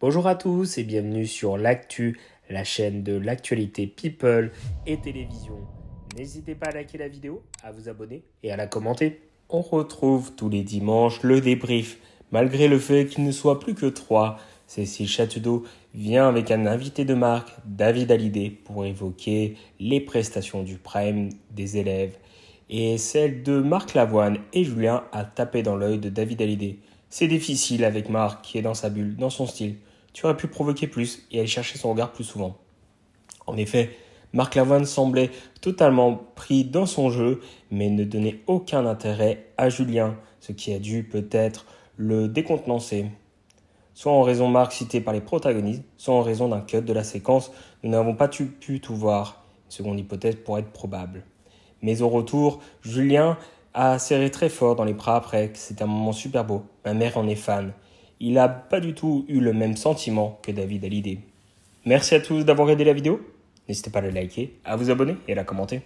Bonjour à tous et bienvenue sur l'actu, la chaîne de l'actualité people et télévision. N'hésitez pas à liker la vidéo, à vous abonner et à la commenter. On retrouve tous les dimanches le débrief, malgré le fait qu'il ne soit plus que trois, Cécile deau vient avec un invité de marque, David Hallyday, pour évoquer les prestations du prime des élèves et celle de Marc Lavoine et Julien à taper dans l'œil de David Hallyday. C'est difficile avec Marc qui est dans sa bulle, dans son style tu aurais pu provoquer plus et aller chercher son regard plus souvent. En effet, Marc Lavoine semblait totalement pris dans son jeu, mais ne donnait aucun intérêt à Julien, ce qui a dû peut-être le décontenancer. Soit en raison Marc cité par les protagonistes, soit en raison d'un cut de la séquence, nous n'avons pas pu tout voir, seconde hypothèse pourrait être probable. Mais au retour, Julien a serré très fort dans les bras après, c'était un moment super beau, ma mère en est fan, il n'a pas du tout eu le même sentiment que David Hallyday. Merci à tous d'avoir aidé la vidéo. N'hésitez pas à la liker, à vous abonner et à la commenter.